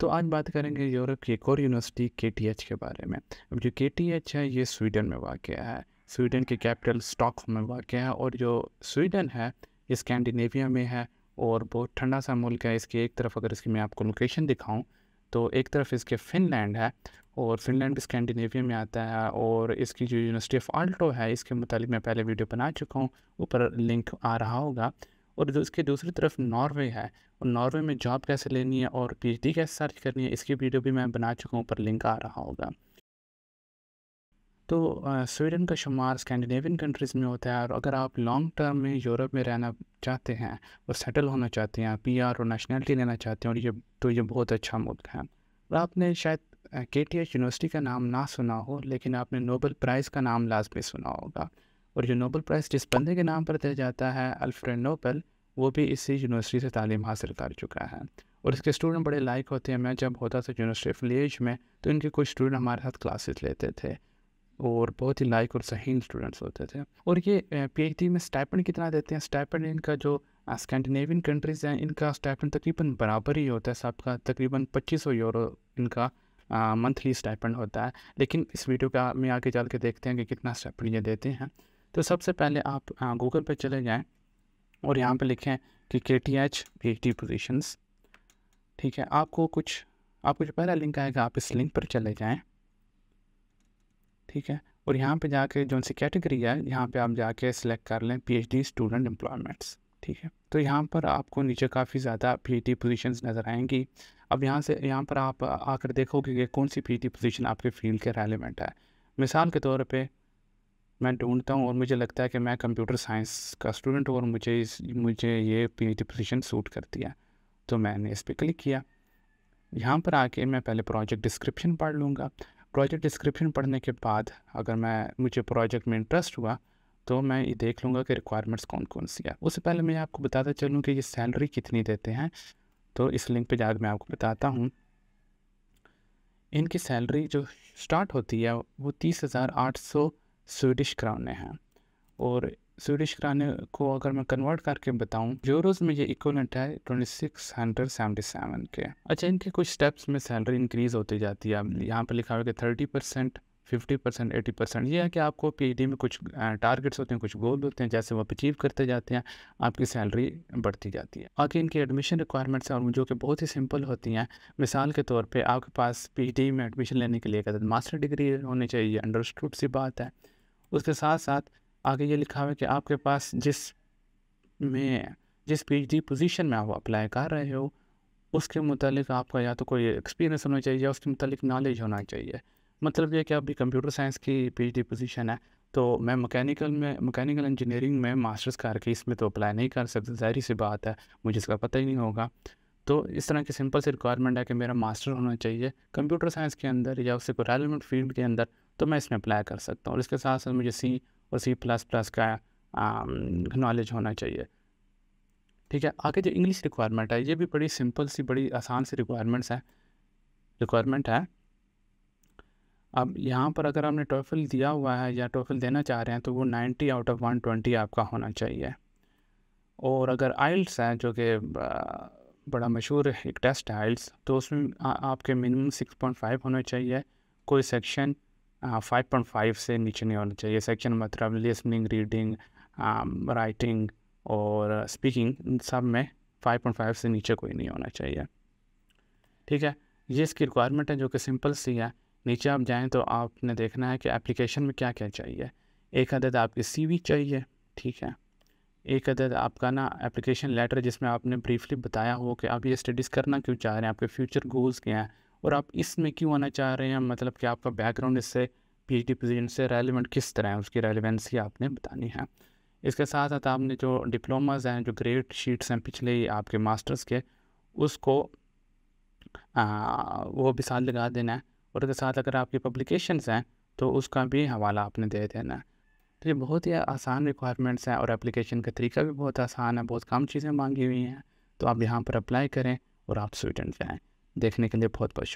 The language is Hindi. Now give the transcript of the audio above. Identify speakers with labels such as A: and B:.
A: तो आज बात करेंगे यूरोप की एक और यूनिवर्सिटी के टी एच के बारे में अब जो के टी एच है ये स्वीडन में वाक़ है स्वीडन के कैपिटल स्टॉक में वाक़ है और जो स्वीडन है स्कैंडिनेविया में है और बहुत ठंडा सा मुल्क है इसकी एक तरफ अगर इसकी मैं आपको लोकेशन दिखाऊं तो एक तरफ इसके फिनलैंड है और फिनलैंड स्कैंडिनेविया में आता है और इसकी जो यूनिवर्सिटी ऑफ आल्टो है इसके मतलब मैं पहले वीडियो बना चुका हूँ ऊपर लिंक आ रहा होगा और उसके दूसरी तरफ नॉर्वे है और नॉर्वे में जॉब कैसे लेनी है और पीएचडी कैसे सर्च करनी है इसकी वीडियो भी मैं बना चुका हूँ पर लिंक आ रहा होगा तो स्वीडन का शुमार स्कैंडिनेवियन कंट्रीज़ में होता है और अगर आप लॉन्ग टर्म में यूरोप में रहना चाहते हैं और सेटल होना चाहते हैं पी और नेशनैलिटी लेना चाहते हैं और ये तो ये बहुत अच्छा मुल्क है और आपने शायद के टी एच यूनिवर्सिटी का नाम ना सुना हो लेकिन आपने नोबल प्राइज़ का नाम लाजमी सुना होगा और जो नोबल प्राइज़ जिस बंदे के नाम पर दिया जाता है अल्फ्रेड नोबल वो भी इसी यूनिवर्सिटी से तालीम हासिल कर चुका है और इसके स्टूडेंट बड़े लाइक होते हैं मैं जब होता था यूनिवर्सिटी विलेज में तो इनके कुछ स्टूडेंट हमारे साथ क्लासेस लेते थे और बहुत ही लाइक और सही स्टूडेंट्स होते थे और ये पी में स्टाइपेंड कितना देते हैं स्टाइपेंड इनका जो स्कैंडिनेवियन कंट्रीज़ हैं इनका स्टाइपेंड तकरीबन बराबर ही होता है सबका तकरीबन पच्चीस सौ यूरो इनका मंथली स्टाइपेंड होता है लेकिन इस वीडियो का में आगे चल के देखते हैं कि कितना स्टाइपेंड ये देते हैं तो सबसे पहले आप गूगल पर चले जाएँ और यहाँ पर लिखें कि K T H P H D positions ठीक है आपको कुछ आपको जो पहला लिंक आएगा आप इस लिंक पर चले जाएँ ठीक है और यहाँ पे जाके जो सी कैटेगरी है यहाँ पे आप जाके सेलेक्ट कर लें पीएचडी स्टूडेंट एम्प्लॉयमेंट्स ठीक है तो यहाँ पर आपको नीचे काफ़ी ज़्यादा पीएचडी पोजीशंस नज़र आएंगी अब यहाँ से यहाँ पर आप आकर देखोगे कि कौन सी पीएचडी पोजीशन आपके फील्ड के रेलिवेंट है मिसाल के तौर पर मैं ढूंढता हूँ और मुझे लगता है कि मैं कंप्यूटर साइंस का स्टूडेंट हूँ और मुझे इस मुझे ये पी पोजीशन सूट करती है तो मैंने इस पर क्लिक किया यहाँ पर आके मैं पहले प्रोजेक्ट डिस्क्रिप्शन पढ़ लूँगा प्रोजेक्ट डिस्क्रिप्शन पढ़ने के बाद अगर मैं मुझे प्रोजेक्ट में इंटरेस्ट हुआ तो मैं ये देख लूँगा कि रिक्वायरमेंट्स कौन कौन सी है उससे पहले मैं आपको बताता चलूँ कि ये सैलरी कितनी देते हैं तो इस लिंक पर जाकर मैं आपको बताता हूँ इनकी सैलरी जो स्टार्ट होती है वो तीस हज़ार आठ सौ स्वीडिश कराने हैं और स्वीडिश क्राने को अगर मैं कन्वर्ट करके बताऊं जोरोज़ में ये इक्वलेंट है twenty six hundred seventy seven के अच्छा इनके कुछ स्टेप्स में सैलरी इंक्रीज़ होती जाती है यहाँ पर लिखा हुआ कि thirty percent fifty percent eighty percent ये है कि आपको पी e में कुछ टारगेट्स होते हैं कुछ गोल होते हैं जैसे वो अचीव करते जाते हैं आपकी सैलरी बढ़ती जाती है आगे इनकी एडमिशन रिक्वायरमेंट्स और जो कि बहुत ही सिंपल होती हैं मिसाल के तौर पर आपके पास पी e में एडमिशन लेने के लिए कहते मास्टर डिग्री होनी चाहिए अंडरस्टूड सी बात है उसके साथ साथ आगे ये लिखा हुआ है कि आपके पास जिस में जिस पीएचडी पोजीशन में आप अप्लाई कर रहे हो उसके मुतालिक आपका या तो कोई एक्सपीरियंस होना चाहिए या उसके मुतालिक नॉलेज होना चाहिए मतलब ये कि अभी कंप्यूटर साइंस की पीएचडी पोजीशन है तो मैं मैकेनिकल में मैकेनिकल इंजीनियरिंग में मास्टर्स करके इसमें तो अप्लाई नहीं कर सकता जाहिर सी बात है मुझे इसका पता ही नहीं होगा तो इस तरह की सिंपल सी रिक्वायरमेंट है कि मेरा मास्टर होना चाहिए कंप्यूटर साइंस के अंदर या उससे कोई रेलिवेंट फील्ड के अंदर तो मैं इसमें अप्लाई कर सकता हूँ और इसके साथ साथ मुझे सी और सी प्लस प्लस का नॉलेज होना चाहिए ठीक है आगे जो इंग्लिश रिक्वायरमेंट है ये भी बड़ी सिंपल सी बड़ी आसान सी रिक्वायरमेंट्स है रिक्वायरमेंट है अब यहाँ पर अगर आपने टोफल दिया हुआ है या टोफल देना चाह रहे हैं तो वो 90 आउट ऑफ 120 आपका होना चाहिए और अगर आइल्स है जो कि बड़ा मशहूर एक टेस्ट है आइल्स तो उसमें आ, आपके मिनिमम सिक्स पॉइंट फाइव होना चाहिए कोई सेक्शन फाइव पॉइंट फाइव से नीचे नहीं होना चाहिए सेक्शन मतलब लिसनिंग रीडिंग राइटिंग और स्पीकिंग सब में फाइव पॉइंट फाइव से नीचे कोई नहीं होना चाहिए ठीक है ये इसकी रिक्वायरमेंट है जो कि सिंपल सी है नीचे आप जाएँ तो आपने देखना है कि एप्लीकेशन में क्या क्या चाहिए एक अदद आपकी सी चाहिए ठीक है एक अदर आपका ना एप्लीकेशन लेटर जिसमें आपने ब्रीफली बताया हो कि आप ये स्टडीज़ करना क्यों चाह रहे हैं आपके फ्यूचर गोल्स क्या हैं और आप इसमें क्यों आना चाह रहे हैं मतलब कि आपका बैकग्राउंड इससे पी एच पोजीशन से रेलिवेंट किस तरह है उसकी रेलिवेंसी आपने बतानी है इसके साथ साथ आपने जो डिप्लोमाज हैं जो ग्रेड शीट्स हैं पिछले आपके मास्टर्स के उसको आ, वो भी साथ लगा देना है और उसके साथ अगर आपकी पब्लिकेशंस हैं तो उसका भी हवाला आपने दे देना है तो ये बहुत ही आसान रिक्वायरमेंट्स हैं और एप्लीकेशन का तरीका भी बहुत आसान है बहुत कम चीज़ें मांगी हुई हैं तो आप यहाँ पर अप्लाई करें और आप स्वीडेंट जाएँ देखने के लिए बहुत बहुत